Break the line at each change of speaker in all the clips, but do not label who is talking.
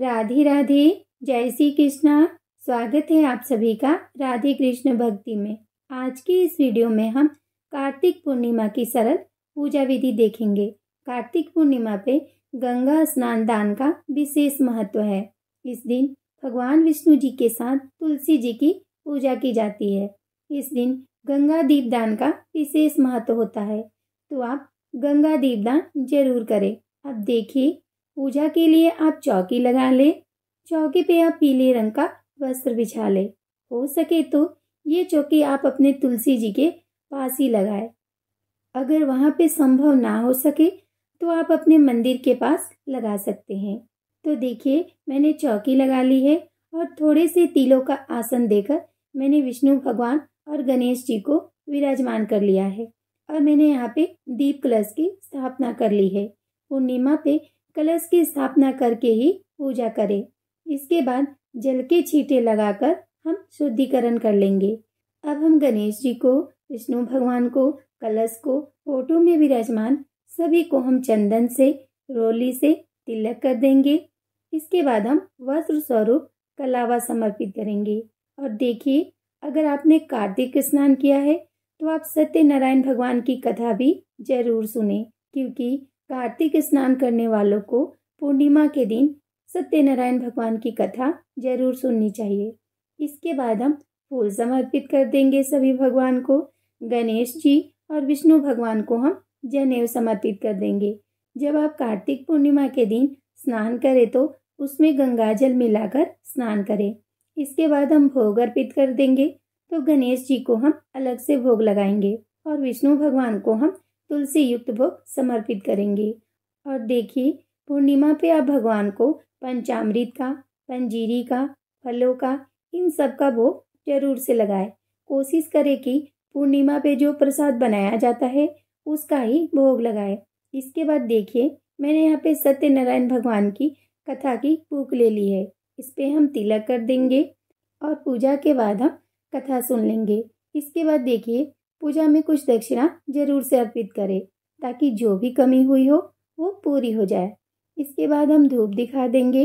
राधे राधे जय श्री कृष्णा स्वागत है आप सभी का राधे कृष्ण भक्ति में आज के इस वीडियो में हम कार्तिक पूर्णिमा की सरल पूजा विधि देखेंगे कार्तिक पूर्णिमा पे गंगा स्नान दान का विशेष महत्व है इस दिन भगवान विष्णु जी के साथ तुलसी जी की पूजा की जाती है इस दिन गंगा दीप दान का विशेष महत्व होता है तो आप गंगा दीपदान जरूर करें अब देखिए पूजा के लिए आप चौकी लगा लें चौकी पे आप पीले रंग का वस्त्र बिछा लें हो सके तो ये चौकी आप अपने तुलसी जी के पास ही लगाए अगर वहाँ पे संभव ना हो सके तो आप अपने मंदिर के पास लगा सकते हैं तो देखिए मैंने चौकी लगा ली है और थोड़े से तिलों का आसन देकर मैंने विष्णु भगवान और गणेश जी को विराजमान कर लिया है और मैंने यहाँ पे दीप कलश की स्थापना कर ली है पूर्णिमा पे कलश की स्थापना करके ही पूजा करें इसके बाद जल के छींटे लगाकर हम शुद्धिकरण कर लेंगे अब हम गणेश जी को विष्णु भगवान को कलश को फोटो में विराजमान सभी को हम चंदन से रोली से तिलक कर देंगे इसके बाद हम वस्त्र स्वरूप कलावा समर्पित करेंगे और देखिए अगर आपने कार्तिक स्नान किया है तो आप सत्यनारायण भगवान की कथा भी जरूर सुने क्योंकि कार्तिक स्नान करने वालों को पूर्णिमा के दिन सत्यनारायण भगवान की कथा जरूर सुननी चाहिए इसके बाद हम फूल समर्पित कर देंगे सभी भगवान को गणेश जी और विष्णु भगवान को हम जनेव समर्पित कर देंगे जब आप कार्तिक पूर्णिमा के दिन स्नान करें तो उसमें गंगा जल मिलाकर स्नान करें इसके बाद हम भोग अर्पित कर देंगे तो गणेश जी को हम अलग से भोग लगाएंगे और विष्णु भगवान को हम तुलसी युक्त भोग समर्पित करेंगे और देखिए पूर्णिमा पे आप भगवान को पंचामृत का पंजीरी का फलों का इन सब का भोग जरूर से लगाए कोशिश करें कि पूर्णिमा पे जो प्रसाद बनाया जाता है उसका ही भोग लगाए इसके बाद देखिए मैंने यहाँ पे सत्यनारायण भगवान की कथा की कूक ले ली है इस पर हम तिलक कर देंगे और पूजा के बाद हम कथा सुन लेंगे इसके बाद देखिए पूजा में कुछ दक्षिणा जरूर से अर्पित करें ताकि जो भी कमी हुई हो वो पूरी हो जाए इसके बाद हम धूप दिखा देंगे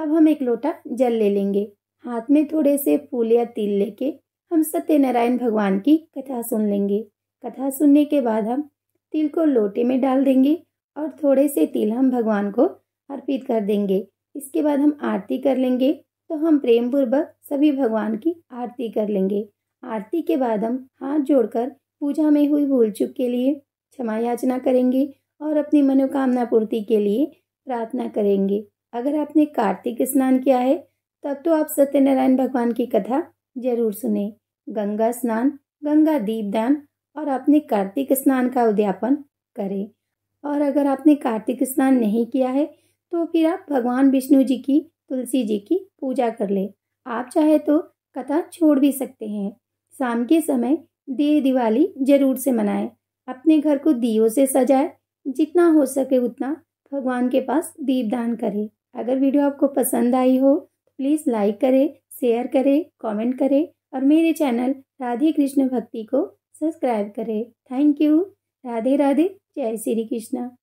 अब हम एक लोटा जल ले लेंगे हाथ में थोड़े से फूल या तिल लेके हम सत्यनारायण भगवान की कथा सुन लेंगे कथा सुनने के बाद हम तिल को लोटे में डाल देंगे और थोड़े से तिल हम भगवान को अर्पित कर देंगे इसके बाद हम आरती कर लेंगे तो हम प्रेम पूर्वक सभी भगवान की आरती कर लेंगे आरती के बाद हम हाथ जोड़कर पूजा में हुई भूल चुक के लिए क्षमा याचना करेंगे और अपनी मनोकामना पूर्ति के लिए प्रार्थना करेंगे अगर आपने कार्तिक स्नान किया है तब तो आप सत्यनारायण भगवान की कथा जरूर सुने गंगा स्नान गंगा दीपदान और अपने कार्तिक स्नान का उद्यापन करें और अगर आपने कार्तिक स्नान नहीं किया है तो फिर आप भगवान विष्णु जी की तुलसी जी की पूजा कर ले आप चाहे तो कथा छोड़ भी सकते हैं शाम के समय दे दिवाली जरूर से मनाएं अपने घर को दियो से सजाएं जितना हो सके उतना भगवान के पास दीप दान करें अगर वीडियो आपको पसंद आई हो तो प्लीज़ लाइक करें शेयर करें कमेंट करें और मेरे चैनल राधे कृष्ण भक्ति को सब्सक्राइब करें थैंक यू राधे राधे जय श्री कृष्णा